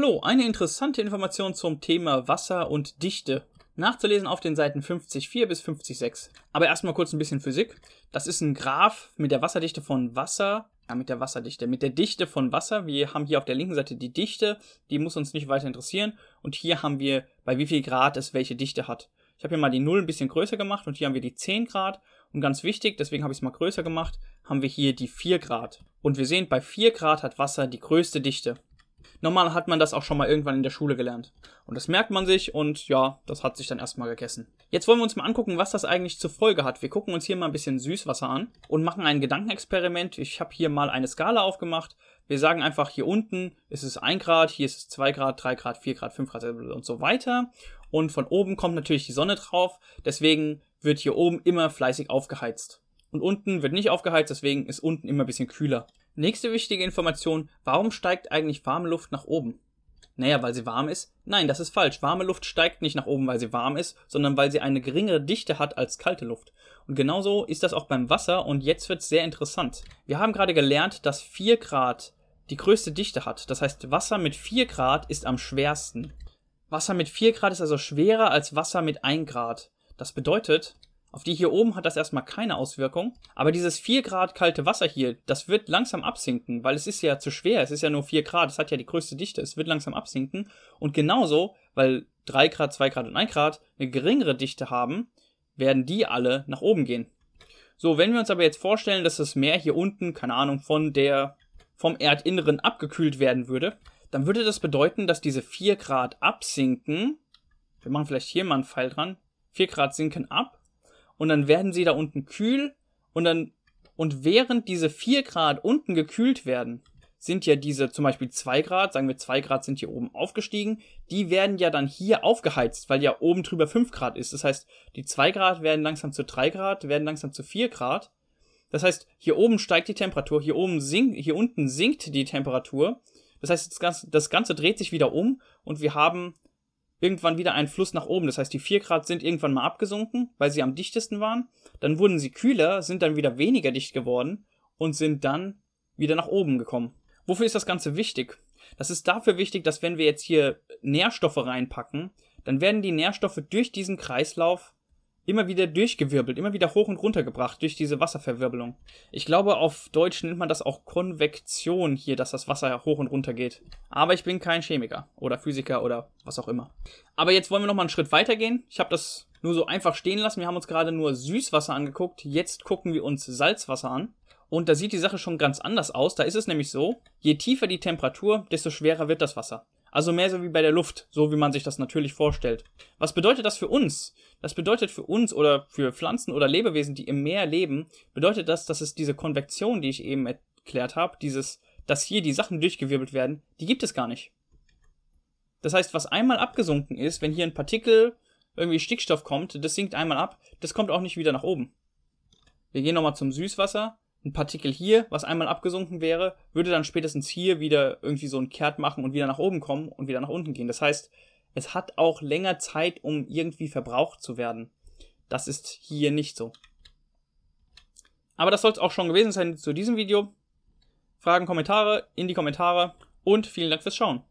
Hallo, eine interessante Information zum Thema Wasser und Dichte. Nachzulesen auf den Seiten 50.4 bis 50.6. Aber erstmal kurz ein bisschen Physik. Das ist ein Graph mit der Wasserdichte von Wasser, ja, mit der Wasserdichte, mit der Dichte von Wasser. Wir haben hier auf der linken Seite die Dichte, die muss uns nicht weiter interessieren. Und hier haben wir, bei wie viel Grad es welche Dichte hat. Ich habe hier mal die 0 ein bisschen größer gemacht und hier haben wir die 10 Grad. Und ganz wichtig, deswegen habe ich es mal größer gemacht, haben wir hier die 4 Grad. Und wir sehen, bei 4 Grad hat Wasser die größte Dichte normal hat man das auch schon mal irgendwann in der Schule gelernt. Und das merkt man sich und ja, das hat sich dann erstmal gegessen. Jetzt wollen wir uns mal angucken, was das eigentlich zur Folge hat. Wir gucken uns hier mal ein bisschen Süßwasser an und machen ein Gedankenexperiment. Ich habe hier mal eine Skala aufgemacht. Wir sagen einfach, hier unten ist es 1 Grad, hier ist es 2 Grad, 3 Grad, 4 Grad, 5 Grad und so weiter. Und von oben kommt natürlich die Sonne drauf, deswegen wird hier oben immer fleißig aufgeheizt. Und unten wird nicht aufgeheizt, deswegen ist unten immer ein bisschen kühler. Nächste wichtige Information, warum steigt eigentlich warme Luft nach oben? Naja, weil sie warm ist? Nein, das ist falsch. Warme Luft steigt nicht nach oben, weil sie warm ist, sondern weil sie eine geringere Dichte hat als kalte Luft. Und genauso ist das auch beim Wasser und jetzt wird es sehr interessant. Wir haben gerade gelernt, dass 4 Grad die größte Dichte hat. Das heißt, Wasser mit 4 Grad ist am schwersten. Wasser mit 4 Grad ist also schwerer als Wasser mit 1 Grad. Das bedeutet, auf die hier oben hat das erstmal keine Auswirkung. Aber dieses 4 Grad kalte Wasser hier, das wird langsam absinken, weil es ist ja zu schwer. Es ist ja nur 4 Grad, es hat ja die größte Dichte. Es wird langsam absinken. Und genauso, weil 3 Grad, 2 Grad und 1 Grad eine geringere Dichte haben, werden die alle nach oben gehen. So, wenn wir uns aber jetzt vorstellen, dass das Meer hier unten, keine Ahnung, von der, vom Erdinneren abgekühlt werden würde, dann würde das bedeuten, dass diese 4 Grad absinken. Wir machen vielleicht hier mal einen Pfeil dran. 4 Grad sinken ab und dann werden sie da unten kühl und dann, und während diese vier Grad unten gekühlt werden, sind ja diese zum Beispiel zwei Grad, sagen wir zwei Grad sind hier oben aufgestiegen, die werden ja dann hier aufgeheizt, weil ja oben drüber fünf Grad ist. Das heißt, die zwei Grad werden langsam zu drei Grad, werden langsam zu vier Grad. Das heißt, hier oben steigt die Temperatur, hier oben sinkt, hier unten sinkt die Temperatur. Das heißt, das Ganze, das Ganze dreht sich wieder um und wir haben irgendwann wieder einen Fluss nach oben. Das heißt, die 4 Grad sind irgendwann mal abgesunken, weil sie am dichtesten waren. Dann wurden sie kühler, sind dann wieder weniger dicht geworden und sind dann wieder nach oben gekommen. Wofür ist das Ganze wichtig? Das ist dafür wichtig, dass wenn wir jetzt hier Nährstoffe reinpacken, dann werden die Nährstoffe durch diesen Kreislauf immer wieder durchgewirbelt, immer wieder hoch und runter gebracht durch diese Wasserverwirbelung. Ich glaube, auf Deutsch nennt man das auch Konvektion hier, dass das Wasser hoch und runter geht. Aber ich bin kein Chemiker oder Physiker oder was auch immer. Aber jetzt wollen wir noch mal einen Schritt weitergehen. Ich habe das nur so einfach stehen lassen. Wir haben uns gerade nur Süßwasser angeguckt. Jetzt gucken wir uns Salzwasser an. Und da sieht die Sache schon ganz anders aus. Da ist es nämlich so, je tiefer die Temperatur, desto schwerer wird das Wasser. Also mehr so wie bei der Luft, so wie man sich das natürlich vorstellt. Was bedeutet das für uns? Das bedeutet für uns oder für Pflanzen oder Lebewesen, die im Meer leben, bedeutet das, dass es diese Konvektion, die ich eben erklärt habe, dieses, dass hier die Sachen durchgewirbelt werden, die gibt es gar nicht. Das heißt, was einmal abgesunken ist, wenn hier ein Partikel irgendwie Stickstoff kommt, das sinkt einmal ab, das kommt auch nicht wieder nach oben. Wir gehen nochmal zum Süßwasser ein Partikel hier, was einmal abgesunken wäre, würde dann spätestens hier wieder irgendwie so einen Kehrt machen und wieder nach oben kommen und wieder nach unten gehen. Das heißt, es hat auch länger Zeit, um irgendwie verbraucht zu werden. Das ist hier nicht so. Aber das soll es auch schon gewesen sein zu diesem Video. Fragen, Kommentare in die Kommentare und vielen Dank fürs Schauen.